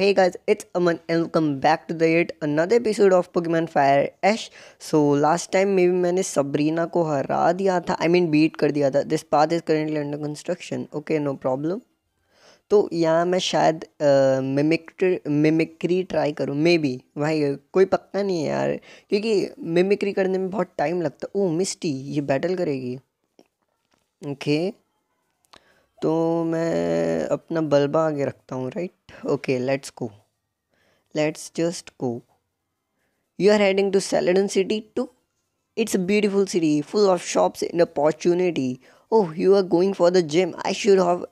hey guys it's aman and welcome back to the yet another episode of pokemon fire ash so last time maybe मैंने सब्रीना को हरा दिया था I mean beat कर दिया था this path is currently under construction okay no problem तो यहाँ मैं शायद मिमिक्री मिमिक्री ट्राई करूँ मे बी भाई कोई पक्का नहीं है यार क्योंकि मिमिक्री करने में बहुत टाइम लगता है ओ मिस्टी ये बैटल करेगी ओके okay. तो मैं अपना बल्बा आगे रखता हूँ right okay let's go let's just go you are heading to Celadon City to it's a beautiful city full of shops in opportunity oh you are going for the gym I should have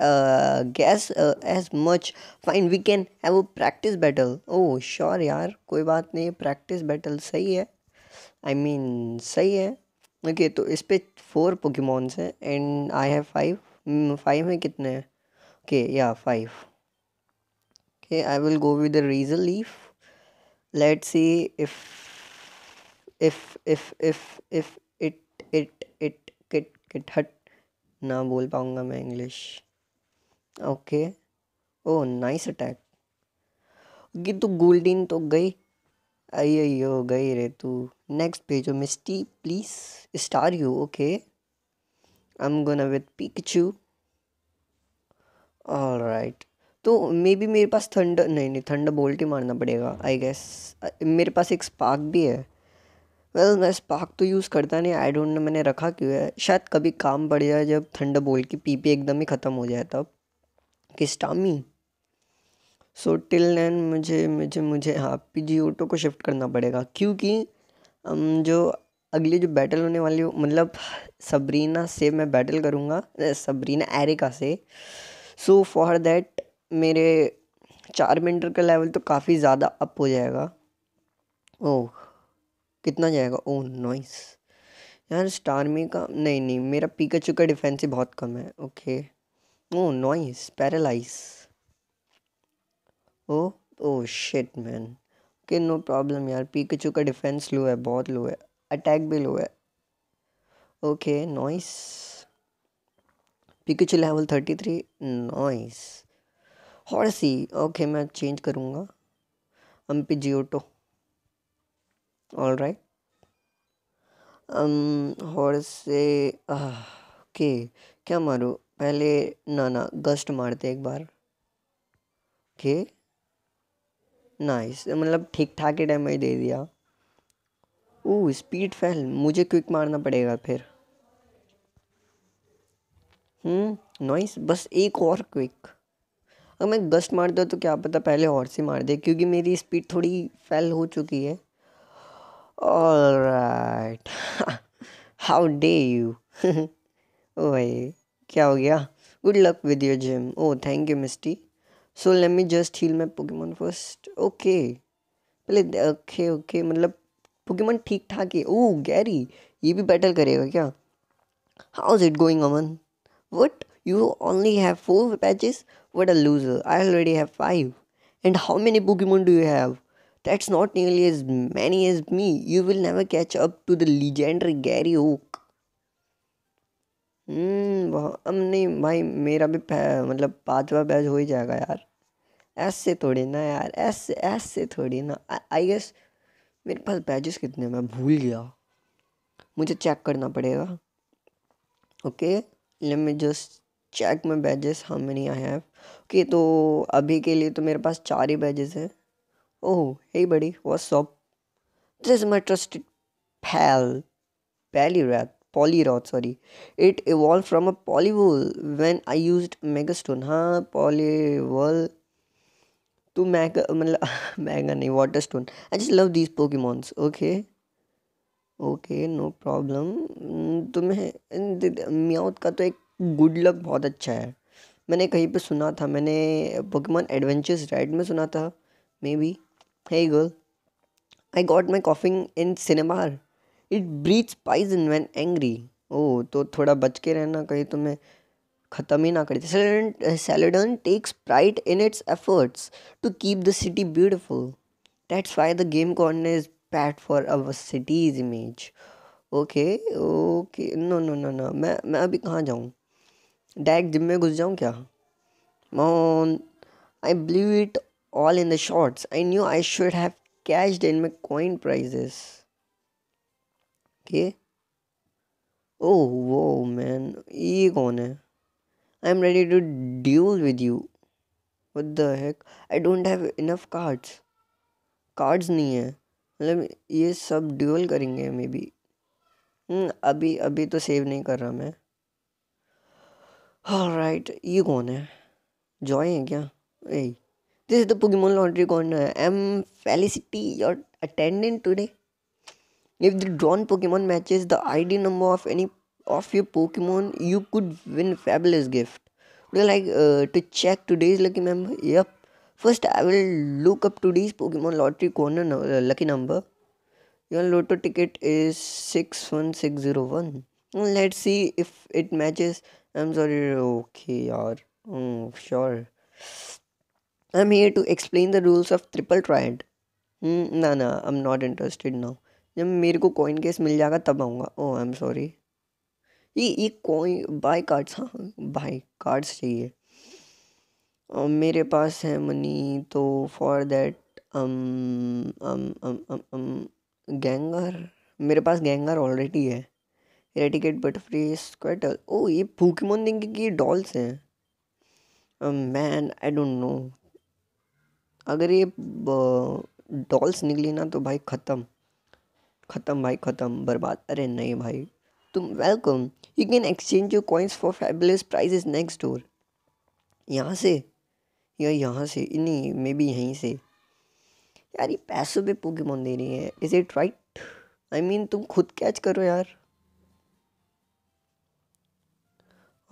guess as much fine we can have a practice battle oh sure यार कोई बात नहीं practice battle सही है I I mean uh, uh, oh, mean, सही है okay okay, तो इस पर फोर पोकेमॉन्स हैं and I have five five hmm, है कितने ओके या five okay I will go with razor leaf let see if if if if if it it it किट किट हट ना बोल पाऊँगा मैं English okay oh nice attack कि तू गोल्डन तो गई आई गई रे तू नेक्स्ट पेज हो Misty please star you okay I am gonna with Pikachu right तो मे बी मेरे पास थंड नहीं नहीं थंड बोल्ट ही मारना पड़ेगा आई गेस मेरे पास एक स्पार्क भी है वेल well, मैं स्पार्क तो यूज़ करता नहीं आई डोंट नो मैंने रखा क्यों है शायद कभी काम पड़ जाए जब थंड बोल्ट की पी पी एकदम ही ख़त्म हो जाए तब किस्टामी सो टिल नैन मुझे मुझे मुझे हाँ पी जी ऑटो को शिफ्ट करना पड़ेगा क्योंकि जो अगली जो बैटल होने वाली मतलब सबरीना से मैं बैटल करूँगा सबरीना एरिका से सो फॉर देट मेरे चार मिनटर का लेवल तो काफ़ी ज़्यादा अप हो जाएगा ओह oh, कितना जाएगा ओह oh, नॉइस यार स्टारमी का नहीं नहीं मेरा पी का डिफेंस ही बहुत कम है okay oh nice paralyze oh oh shit man okay no problem यार पी का डिफेंस लो है बहुत लो है अटैक भी लो है okay nice Pikachu level thirty three nice Horsea okay मैं चेंज करूँगा हम पे Pidgeotto all right Horsea okay क्या मारूँ पहले ना ना गस्ट मारते एक बार ओके नाइस मतलब ठीक ठाक ही डैमेज दे दिया ओ स्पीड फैल मुझे क्विक मारना पड़ेगा फिर नॉइस हम्म, बस एक और क्विक अगर मैं गश्त मार दूँ तो क्या पता पहले और से मार दे क्योंकि मेरी स्पीड थोड़ी फेल हो चुकी है और right how do you oh भाई क्या हो गया good luck with your gym oh thank you Misty so let me just heal my Pokemon first okay पहले ओके ओके मतलब पोकेमोन ठीक ठाक है ओ गैरी ये भी बैटल करेगा क्या how is it going Aman What? You only have four patches? What a loser. I already have five. And how many Pokemon do you have? That's not nearly as many as me. You will never catch up to the legendary Gary Oak. Hmm, अब नहीं भाई मेरा भी मतलब पांचवा batch हो ही जाएगा यार ऐसे थोड़ी ना यार ऐसे ऐसे थोड़ी ना आई गेस मेरे पास बैजेस कितने मैं भूल गया मुझे चेक करना पड़ेगा okay okay? Let me just check my badges how many I have okay तो अभी के लिए तो मेरे पास चार ही बैजेस हैं oh hey buddy what's up this is my trusty pal Poliwrath Poliwrath sorry it evolve from a Poliwhirl when I use mega stone हाँ Poliwhirl to mega मतलब मैगा नहीं water stone I just love these Pokemons okay okay no problem तुम्हें Meowth का तो एक good luck बहुत अच्छा है मैंने कहीं पे सुना था मैंने पोकेमोन एडवेंचर्स राइड में सुना था मे बी है girl I got my Koffing in cinema it breathe in when angry oh तो थोड़ा बच के रहना कहीं तुम्हें ख़त्म ही ना कर Celadon takes pride in its efforts to keep the city beautiful that's why the game corner is paid for our city's image okay okay no no no no मैं मैं अभी कहाँ जाऊँ डायरेक्ट जिम में घुस जाऊँ क्या मोन I believe it all in the shorts I knew I should have cash in my coin prizes okay oh whoa man ये कौन है I am ready to deal with you with the heck? I don't have enough cards cards नहीं है मतलब ये सब dual करेंगे मे हम्म, B अभी अभी तो सेव नहीं कर रहा मैं हाँ राइट ये कौन है जॉय है क्या eh this the Pokemon laundry कौन है I'm Felicity your attendant today if the drawn Pokemon matches the I D number of any of you Pokemon you could win fabulous gift like to check today's lucky ma'am yup first I will look up to these Pokemon lottery कौन है lucky number your lotto ticket is six one six zero one let see if it match I am sorry okay यार sure I am here to explain the rules of triple triad ना ना I am not interested now जब मेरे को coin case मिल जाएगा तब आऊँगा ओ आई am sorry ये ये कॉइन बाई कार्ड्स हाँ बाय कार्ड्स चाहिए uh, मेरे पास है मनी तो फॉर देट गैंगर मेरे पास गैंगर ऑलरेडी है रेडिकेट बटरफ्री स्क्वेटर ओ ये पोकेमोन देंगे कि डॉल्स हैं मैन आई डोंट नो अगर ये डॉल्स निकली ना तो भाई ख़त्म ख़त्म भाई ख़त्म बर्बाद अरे नहीं भाई तुम welcome you can exchange your coins for fabulous prizes next door यहाँ से या यहाँ से नहीं मे बी यहीं से यार ये पैसों पे मोन दे रही है is it right I mean तुम खुद कैच करो यार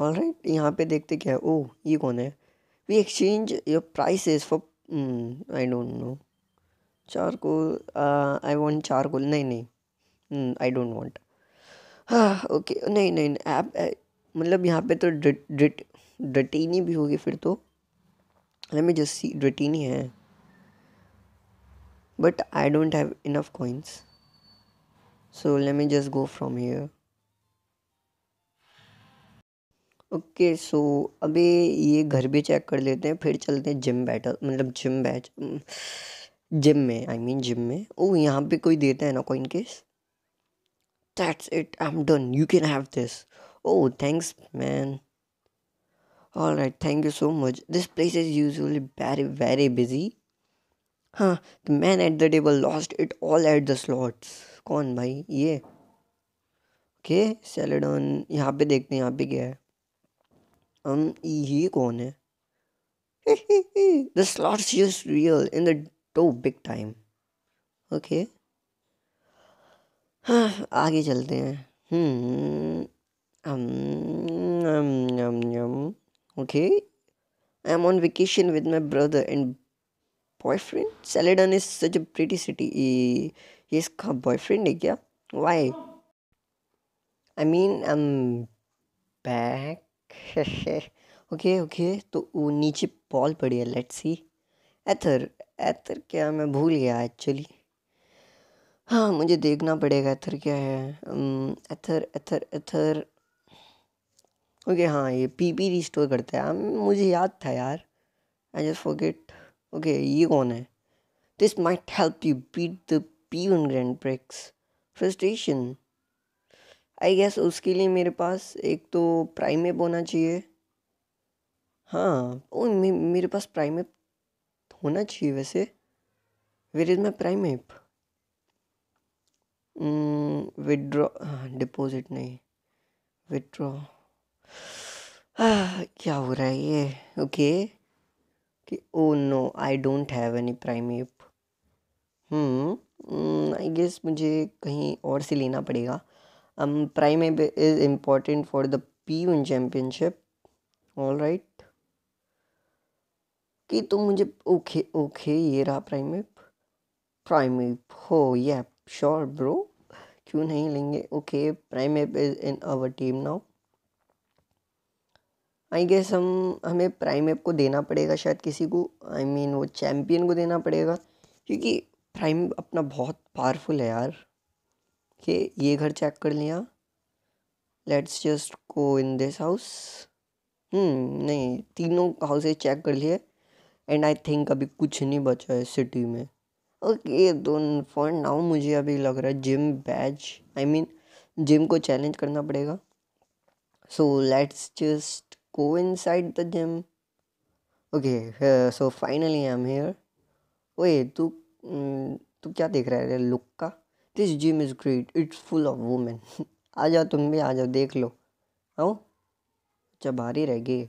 ऑल राइट right, यहाँ पे देखते क्या है ओ ये कौन है we exchange your prize for I don't know को आई चार को नहीं नहीं आई डोंट वॉन्ट हाँ ओके नहीं नहीं ऐप मतलब यहाँ पे तो डटीनी भी होगी फिर तो let me just see dratini here but i don't have enough coins so let me just go from here okay so अभी अबे ये घर भी चेक कर लेते हैं फिर चलते हैं जिम बैटल मतलब जिम बैच जिम में I I mean mean, gym में ओ oh, यहाँ पे कोई देता है ना coin case that's it I am done you can have this oh thanks man All right, thank you so much. This place is usually very, very busy. हाँ the man at the table lost it all at the slots कौन भाई ये okay celadon यहाँ पे देखते हैं यहाँ पे क्या है हम ये कौन है the slots just real in the dough big time okay हाँ आगे चलते हैं हम हम Okay, I am on vacation with my brother and boyfriend. Saladin is such a pretty city. He, he इसका boyfriend है क्या? Why? I mean I'm back. okay, okay. तो वो नीचे बॉल पड़ी है. Let's see. एथर एथर क्या मैं भूल गया एक्चुअली हाँ मुझे देखना पड़ेगा एथर क्या है एथर एथर एथर ओके हाँ ये पी पी रिस्टोर करता है मुझे याद था यार आई जस्ट फॉरगेट ओके ये कौन है this might help you beat the P on grand breaks frustration I guess उसके लिए मेरे पास एक तो प्राइम एप होना चाहिए हाँ ओ मे, मेरे पास प्राइम एप होना चाहिए वैसे where is my Primeape withdraw deposit नहीं विड्रॉ आ, ah, क्या हो रहा है ये ओके कि oh no I don't have any Primeape I guess मुझे कहीं और से लेना पड़ेगा Primeape is important for the P one championship all right कि तुम मुझे ओके ओके ये रहा प्राइम एप प्राइम एप हो ये श्योर ब्रो क्यों नहीं लेंगे okay Primeape is in our team now I guess हम हमें प्राइम ऐप को देना पड़ेगा शायद किसी को आई I मीन mean, वो चैम्पियन को देना पड़ेगा क्योंकि प्राइम अपना बहुत पावरफुल है यार कि ये घर चेक कर लिया let's just go in this house नहीं तीनों हाउसेज चेक कर लिए एंड आई थिंक अभी कुछ नहीं बचा है सिटी में ओके दोनों फॉर नाउ मुझे अभी लग रहा है gym badge I mean gym को चैलेंज करना पड़ेगा so let's just go inside the gym. Okay, uh, so finally I'm here. Wait, तू तू क्या देख रहा है लुक का this gym is great it's full of women आ जाओ तुम भी आ जाओ देख लो आओ अच्छा भारी रह गई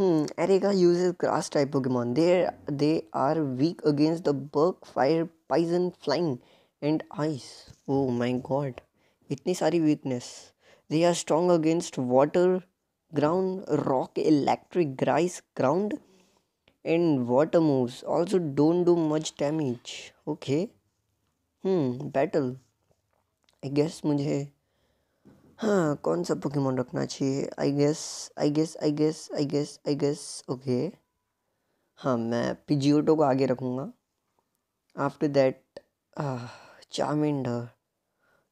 Hmm, Erega uses grass type Pokemon. They, they are weak against the Burk, Fire, Poison, Flying, and Ice. Oh my god. Itni sari weakness. They are strong against water, ground rock electric grass ground and water moves also don't do much damage okay hmm battle I guess मुझे हाँ कौन सा Pokemon रखना चाहिए I guess I guess I guess I guess I guess okay हाँ मैं पिजियोटो को आगे रखूँगा आफ्टर दैट चार्मिंडर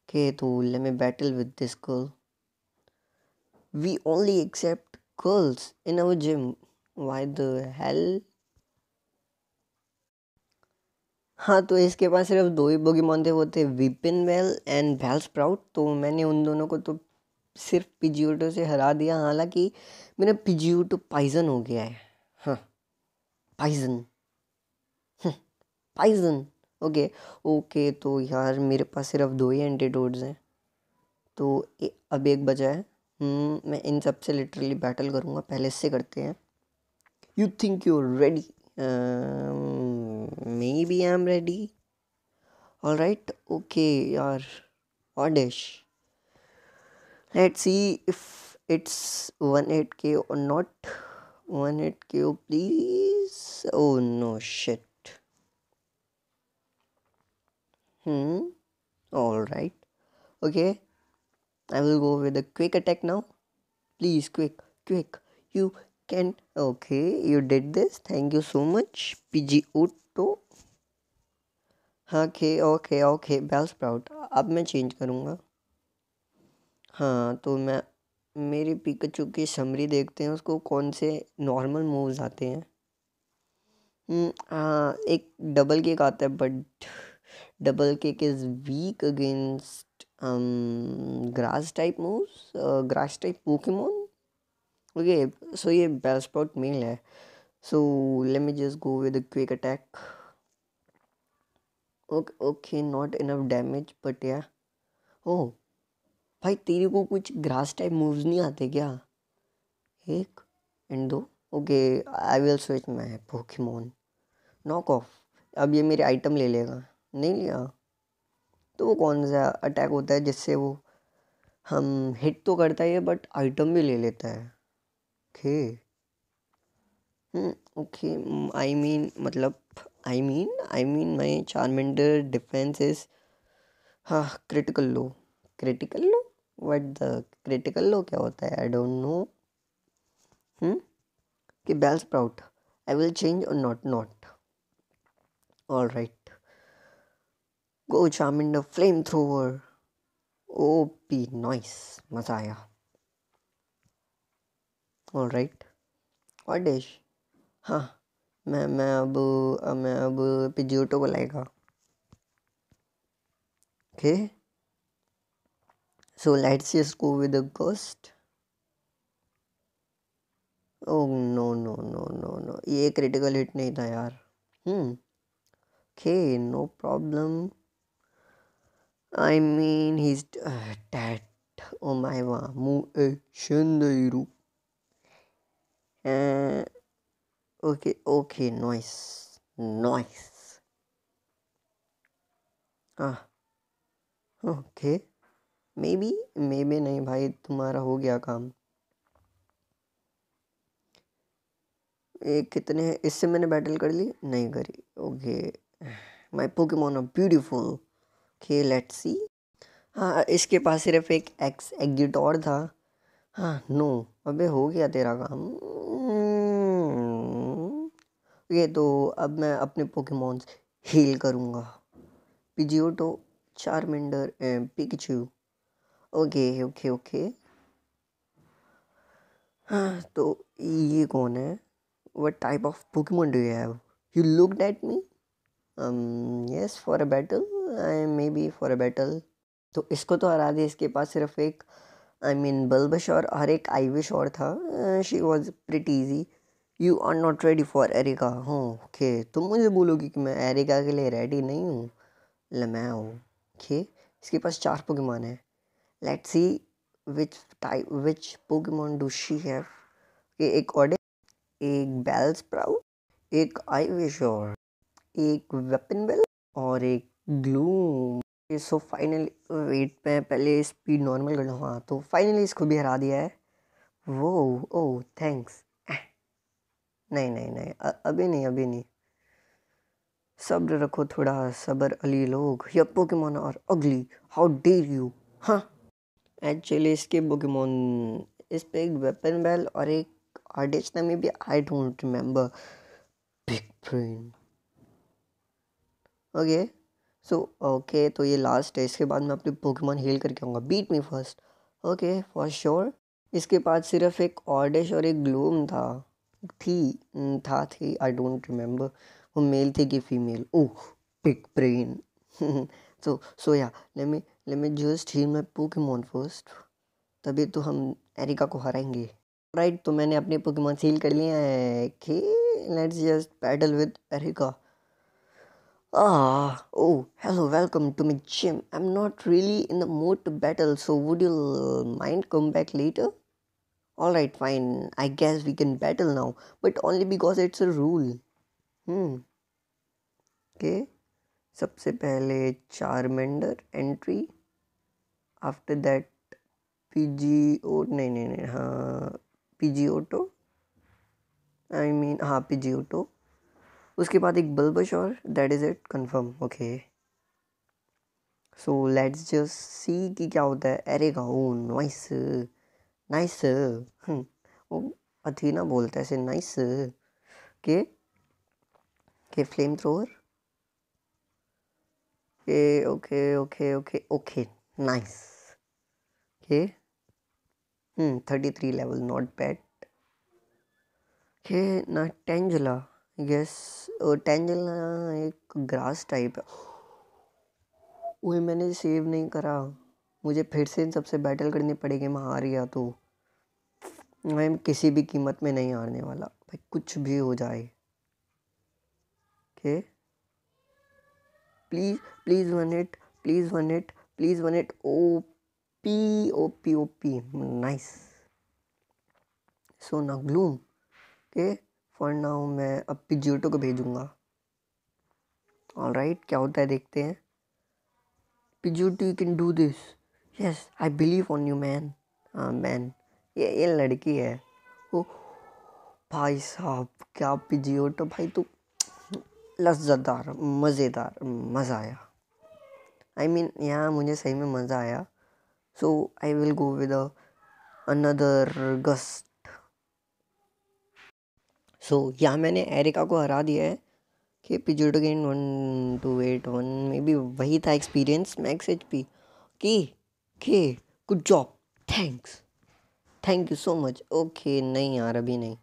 के तो let me battle with this girl we only accept girls in our gym. Why the hell? हाँ तो इसके पास सिर्फ दो ही बोगीमोन थे वो थे Weepinbell and Bellsprout तो मैंने उन दोनों को तो सिर्फ पिजियोटो से हरा दिया हालांकि मेरा पिजियोटो पाइजन हो गया है हाँ पाइजन पाइजन ओके ओके तो यार मेरे पास सिर्फ दो ही एंटीडोड्स हैं तो ए, अब एक बजाय है हम्म, मैं इन सब से लिटरली बैटल करूँगा पहले इससे करते हैं you think you ready maybe I am ready all right okay यार dash let see if it's one eight K और not one eight K oh please oh no shit hmm all right okay I will go with a quick attack now. Please, quick, quick. You can. Okay, you did this. Thank you so much. Pidgeotto. हाँ Okay, okay okay Bellsprout अब मैं change करूँगा हाँ तो मैं मेरी पिकचू की summary देखते हैं उसको कौन से नॉर्मल मूव्स आते हैं हाँ एक डबल केक आता है but double kick is weak against um, grass type moves, uh, grass type Pokemon. Okay, so ये sprout male है. So let me just go with a quick attack. Okay, okay, not enough damage, but yeah. Oh, भाई तेरे को कुछ grass type moves नहीं आते क्या एक एंड दो okay I will switch my Pokemon knock off अब ये मेरे आइटम ले लेगा नहीं लिया तो वो कौन सा अटैक होता है जिससे वो हम हिट तो करता ही है बट आइटम भी ले लेता है ओके ओके आई मीन मतलब I mean I mean my Charmander defence is हाँ critical low critical low what the critical low क्या होता है आई डोंट नो कि Bellsprout I will change और not not all right go flamethrower O P nice मजा आया all right और dish हाँ मैं मैं अब मैं अब पिजियोटो को लाएगा okay so let's just go with ghost oh no no no no no ये क्रिटिकल हिट नहीं था यार hmm okay no problem I mean, he's uh, dead. Oh my mu e, uh, Okay, okay, nice, nice. Ah, okay. Maybe maybe नहीं भाई तुम्हारा हो गया काम ये कितने इससे मैंने बैटल कर ली नहीं करी okay my Pokemon of beautiful okay let see हाँ इसके पास सिर्फ एक एक्स एग्जिट और था हाँ नो अबे हो गया तेरा काम hmm. ये तो अब मैं अपने पोकेमोन्स हील करूँगा Pidgeotto Charmander and Pikachu okay okay okay हाँ तो ये कौन है what type of Pokemon do you have you look that me yes for a battle I may be for a battle तो इसको तो हरा दी इसके पास सिर्फ एक आई मीन बल्बश और हर एक आई विश और था she was pretty easy you are not ready for Erika हाँ ओके तुम मुझे बोलोगी कि मैं एरिका के लिए रेडी नहीं हूँ ल मैं हूँ ओके इसके पास चार पुगमान है let see which type which Pokemon do she have ये एक ऑडे एक बेल्स स्प्राउट एक आई विश और एक वेपन बेल और एक ग्लूम सो फाइनली वेट मैं पहले स्पीड नॉर्मल कर लूँ हाँ, तो फाइनली इसको भी हरा दिया है वो ओ थैंक्स नहीं नहीं नहीं अ, अभी नहीं अभी नहीं सब्र रखो थोड़ा सब्र अली लोग या पोकेमोन और अगली हाउ डेर यू हाँ एक्चुअली इसके पोकेमोन इस पे एक वेपन बेल और एक आर्टिस्ट नामी भी I don't remember big brain okay so okay तो ये लास्ट है इसके बाद मैं अपने पोकेमॉन हील करके आऊँगा beat me first okay for sure इसके बाद सिर्फ एक ऑर्डिश और एक ग्लूम था थी था थी आई डोंट रिमेम्बर वो मेल थी कि female oh big brain so so या let me let me just heal my Pokemon first तभी तो हम एरिका को हराएंगे राइट right, तो मैंने अपने पोकेमॉन सील कर लिए हैं कि let's just battle with Erika Ah, oh, hello, welcome to my gym. I'm not really in the mood to battle, so would you mind come back later? Alright, fine, I guess we can battle now, but only because it's a rule. Hmm. Okay. सबसे पहले Charmander entry after that Pidgeotto नहीं नहीं नहीं हाँ P Pidgeotto I mean हाँ P Pidgeotto उसके बाद एक बल्बश और that is it confirm okay so let's just see कि क्या होता है अरे गाओ नाइस नाइस हम्म, वो अथीना बोलता है ऐसे नाइस के के फ्लेम थ्रोअर के okay okay okay okay nice के thirty three level not bad के ना टेंजला गैस टेंजल एक ग्रास टाइप है वही मैंने सेव नहीं करा मुझे फिर से इन सबसे बैटल करनी पड़ेगी मैं हार गया तो मैं किसी भी कीमत में नहीं हारने वाला भाई कुछ भी हो जाए okay please please win it please win it please win it O P O P O P nice so ना ग्लूम ओके फॉर नाउ मैं अब पिजियोटो को भेजूँगा ऑल राइट क्या होता है देखते हैं Pidgeotto you can do this yes I believe on you man हाँ मैन ये ये लड़की है ओ भाई साहब क्या पिजियोटो भाई तू तो लज्जतदार मज़ेदार मज़ा आया आई मीन यहाँ मुझे सही में मज़ा आया so I will go with another gust so so, यहाँ मैंने एरिका को हरा दिया है कि Pidgeotto gain one two eight one maybe वही था एक्सपीरियंस मैक्स एच पी के के good job thanks thank you so much okay नहीं यार अभी नहीं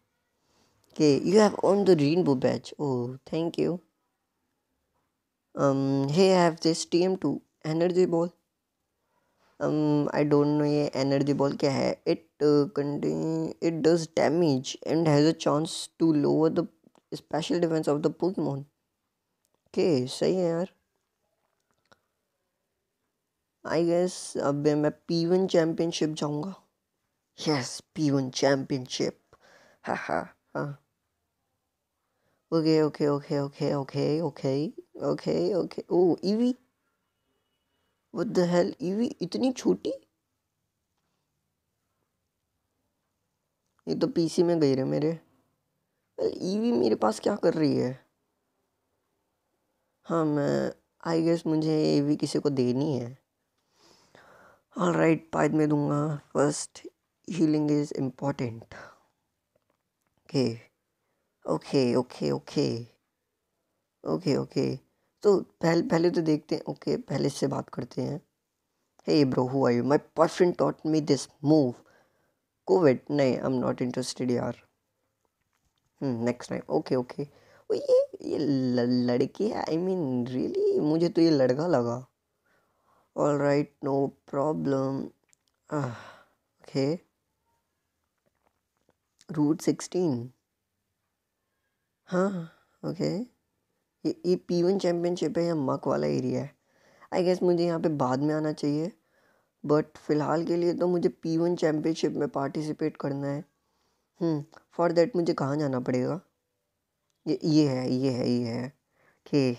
के you have on the rainbow badge oh thank you hey have this have this TM2 energy I don't no ये energy ball क्या है it it does damage and has a chance to lower the special defence of the Pokemon okay सही है यार I guess अब मैं P one championship जाऊँगा yes P one championship हाँ हाँ हाँ okay okay okay okay okay okay okay okay oh Eevee वो द हेल ईवी इतनी छोटी ये तो पीसी में गई रहे मेरे ईवी मेरे पास क्या कर रही है हाँ मैं आई गेस मुझे ईवी किसी को देनी है ऑल राइट पाइद में दूंगा first healing is important okay okay okay okay okay okay तो पहले पहले तो देखते हैं ओके पहले से बात करते हैं hey bro who are you my boyfriend taught me this move कोविड नहीं आई एम नॉट इंटरेस्टेड यार नेक्स्ट टाइम ओके ओके वो ये ये लड़की है आई मीन रियली मुझे तो ये लड़का लगा all right no problem okay route sixteen हाँ ओके okay. ये ये पी वन चैम्पियनशिप है या मक वाला एरिया है आई गेस मुझे यहाँ पे बाद में आना चाहिए बट फ़िलहाल के लिए तो मुझे पी वन चैम्पियनशिप में पार्टिसिपेट करना है फॉर hmm, देट मुझे कहाँ जाना पड़ेगा ये ये है ये है ये है कि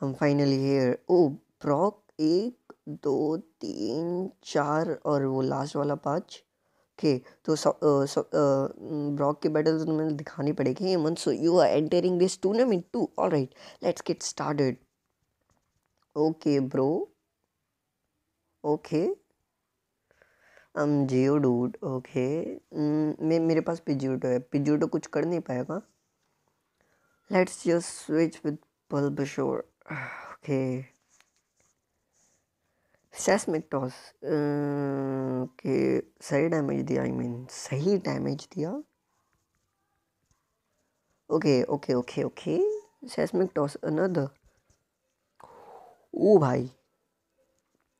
हम फाइनली हेयर ओ प्रॉक एक दो तीन चार और वो लास्ट वाला पाँच ओके तो ब्रॉक के बैटल्स तो तुम्हें दिखानी पड़ेगी hey so you are entering this tournament too all right let's get started okay bro okay जियो um, डूड ओके मैं मेरे पास पिजियोटो है पिजियोटो कुछ कर नहीं पाएगा let's just switch with Bulbasaur okay सेस टॉस eh, के सही डैमेज दिया आई I मीन mean, सही डैमेज दिया okay okay okay okay seismic toss another oh भाई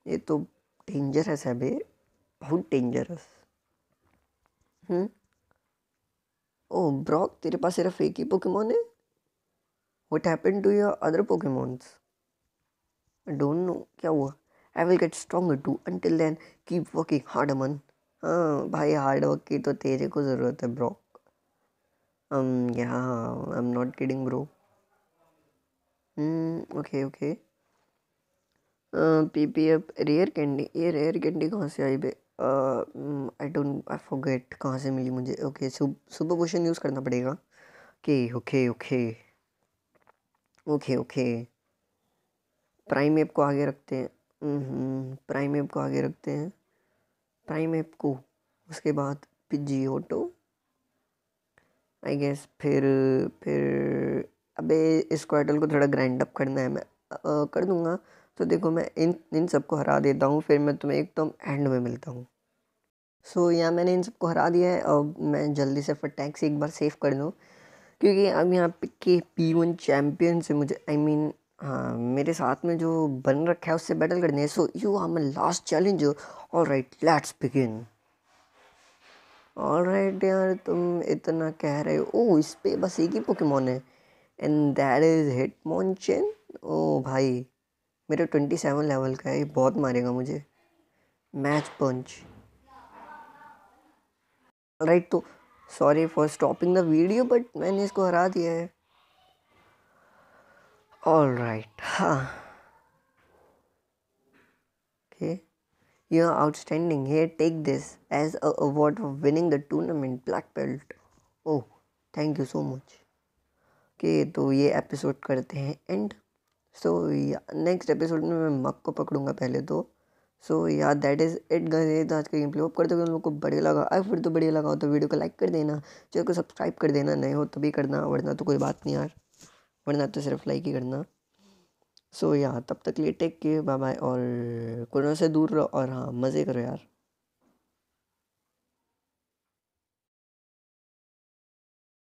ये तो डेंजरस है बे बहुत डेंजरस हम्म ओ ब्रॉक तेरे पास सिर्फ एक ही पोकेमोन है what happen to your other Pokemons don't know क्या हुआ I will get strong too Until then keep working hard man. हाँ भाई हार्ड वर्क की तो तेरे को ज़रूरत है ब्रो हाँ I am not kidding bro okay okay P P F rare candy ये रेयर कैंडी कहाँ से आई बे आई डोंट आई फॉरगेट कहाँ से मिली मुझे ओके सुपर पोशन यूज़ करना पड़ेगा okay okay okay okay okay Primeape को आगे रखते हैं प्राइम हम्म, ऐप को आगे रखते हैं प्राइम ऐप को उसके बाद फिर जी ऑटो आई गेस फिर फिर अबे इस क्वार्टल को थोड़ा ग्राइंड अप करना है मैं आ, कर दूँगा तो देखो मैं इन इन सबको हरा देता हूँ फिर मैं तुम्हें एकदम तो एंड में मिलता हूँ सो so, यहाँ मैंने इन सबको हरा दिया है अब मैं जल्दी से टैक्सी एक बार सेव कर दूँ क्योंकि अब यहाँ पे के पी वन चैम्पियन से मुझे आई I मीन mean, हाँ, मेरे साथ में जो बन रखा है उससे बैटल करने so you are my last challenge all right let's begin all right यार तुम इतना कह रहे हो ओ oh, इस पर बस एक ही पोकेमोन है and that is Hitmonchan oh भाई मेरा ट्वेंटी सेवन लेवल का है ये बहुत मारेगा मुझे मैच पंच राइट तो sorry for stopping the video but मैंने इसको हरा दिया है ऑल राइट हाँ okay you're outstanding here take this as a award for winning the tournament black belt oh thank you so much okay तो ये episode करते हैं एंड सो नेक्स्ट एपिसोड में मैं मक को पकड़ूंगा पहले तो सो या दैट इज़ इट गए तो आज का गेम प्ले अप करते हुए उन लोग को बढ़िया लगा अगर फिर तो बढ़िया लगा हो तो वीडियो को लाइक कर देना चैनल को सब्सक्राइब कर देना नहीं हो तो भी करना वरना तो कोई बात नहीं यार वरना तो सिर्फ लाइक ही करना सो so, यहाँ तब तक लिए टेक के बाय बाय और कोरोना से दूर रहो और हाँ मज़े करो यार